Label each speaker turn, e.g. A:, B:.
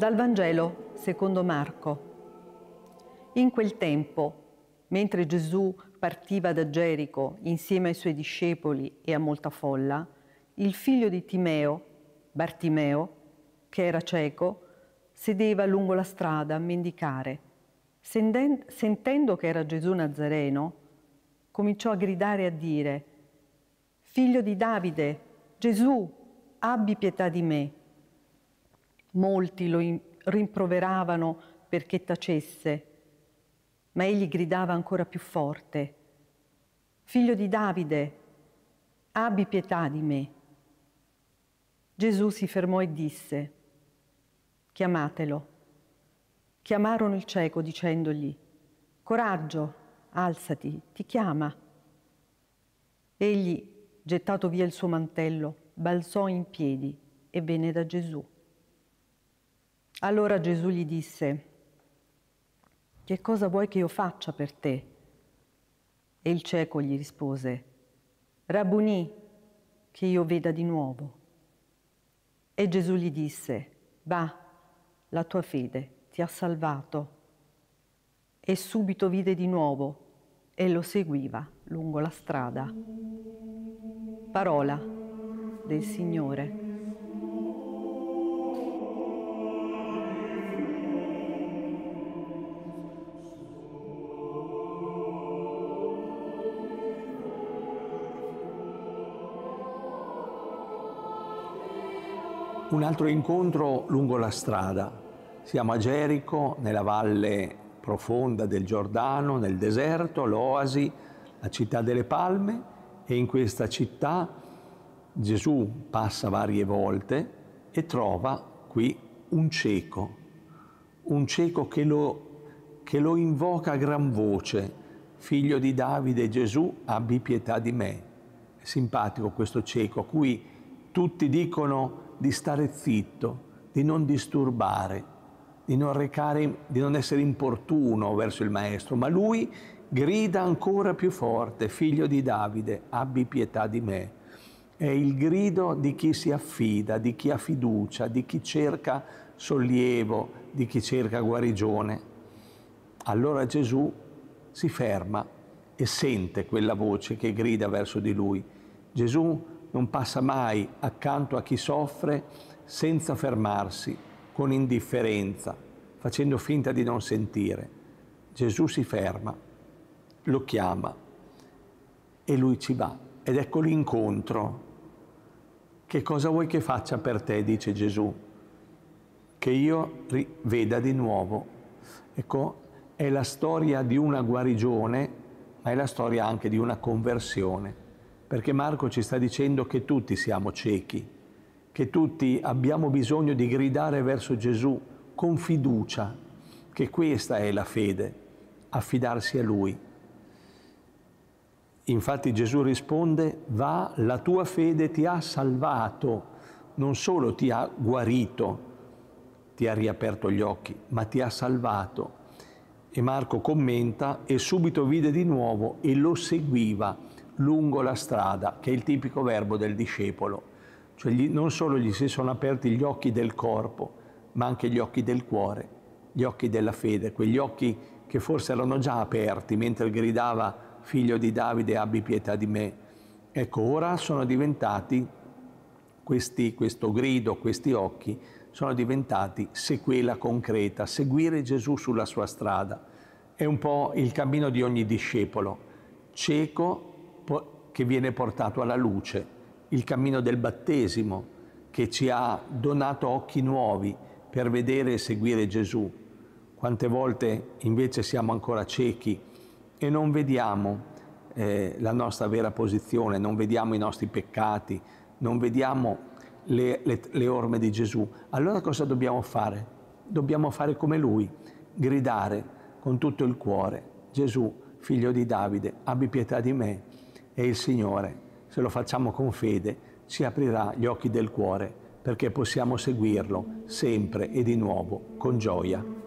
A: Dal Vangelo secondo Marco. In quel tempo, mentre Gesù partiva da Gerico insieme ai suoi discepoli e a molta folla, il figlio di Timeo, Bartimeo, che era cieco, sedeva lungo la strada a mendicare. Sentendo che era Gesù Nazareno, cominciò a gridare e a dire, Figlio di Davide, Gesù, abbi pietà di me. Molti lo rimproveravano perché tacesse, ma egli gridava ancora più forte, Figlio di Davide, abbi pietà di me. Gesù si fermò e disse, Chiamatelo. Chiamarono il cieco dicendogli, Coraggio, alzati, ti chiama. Egli, gettato via il suo mantello, balzò in piedi e venne da Gesù. Allora Gesù gli disse, che cosa vuoi che io faccia per te? E il cieco gli rispose, Rabuni, che io veda di nuovo. E Gesù gli disse, va, la tua fede ti ha salvato. E subito vide di nuovo e lo seguiva lungo la strada. Parola del Signore.
B: un altro incontro lungo la strada. Siamo a Gerico, nella valle profonda del Giordano, nel deserto, l'oasi, la città delle palme e in questa città Gesù passa varie volte e trova qui un cieco, un cieco che lo, che lo invoca a gran voce, figlio di Davide Gesù, abbi pietà di me. È simpatico questo cieco a cui tutti dicono di stare zitto, di non disturbare, di non, recare, di non essere importuno verso il maestro, ma lui grida ancora più forte, figlio di Davide, abbi pietà di me. È il grido di chi si affida, di chi ha fiducia, di chi cerca sollievo, di chi cerca guarigione. Allora Gesù si ferma e sente quella voce che grida verso di lui. Gesù non passa mai accanto a chi soffre senza fermarsi, con indifferenza, facendo finta di non sentire. Gesù si ferma, lo chiama e lui ci va. Ed ecco l'incontro. Che cosa vuoi che faccia per te, dice Gesù? Che io veda di nuovo. Ecco, è la storia di una guarigione, ma è la storia anche di una conversione perché Marco ci sta dicendo che tutti siamo ciechi, che tutti abbiamo bisogno di gridare verso Gesù con fiducia, che questa è la fede, affidarsi a Lui. Infatti Gesù risponde, va, la tua fede ti ha salvato, non solo ti ha guarito, ti ha riaperto gli occhi, ma ti ha salvato. E Marco commenta, e subito vide di nuovo e lo seguiva lungo la strada, che è il tipico verbo del discepolo. Cioè gli, non solo gli si sono aperti gli occhi del corpo, ma anche gli occhi del cuore, gli occhi della fede, quegli occhi che forse erano già aperti mentre gridava figlio di Davide, abbi pietà di me. Ecco, ora sono diventati questi, questo grido, questi occhi, sono diventati sequela concreta, seguire Gesù sulla sua strada. È un po' il cammino di ogni discepolo, cieco che viene portato alla luce, il cammino del battesimo che ci ha donato occhi nuovi per vedere e seguire Gesù. Quante volte invece siamo ancora ciechi e non vediamo eh, la nostra vera posizione, non vediamo i nostri peccati, non vediamo le, le, le orme di Gesù. Allora cosa dobbiamo fare? Dobbiamo fare come Lui, gridare con tutto il cuore, Gesù, figlio di Davide, abbi pietà di me, e il Signore, se lo facciamo con fede, ci aprirà gli occhi del cuore perché possiamo seguirlo sempre e di nuovo con gioia.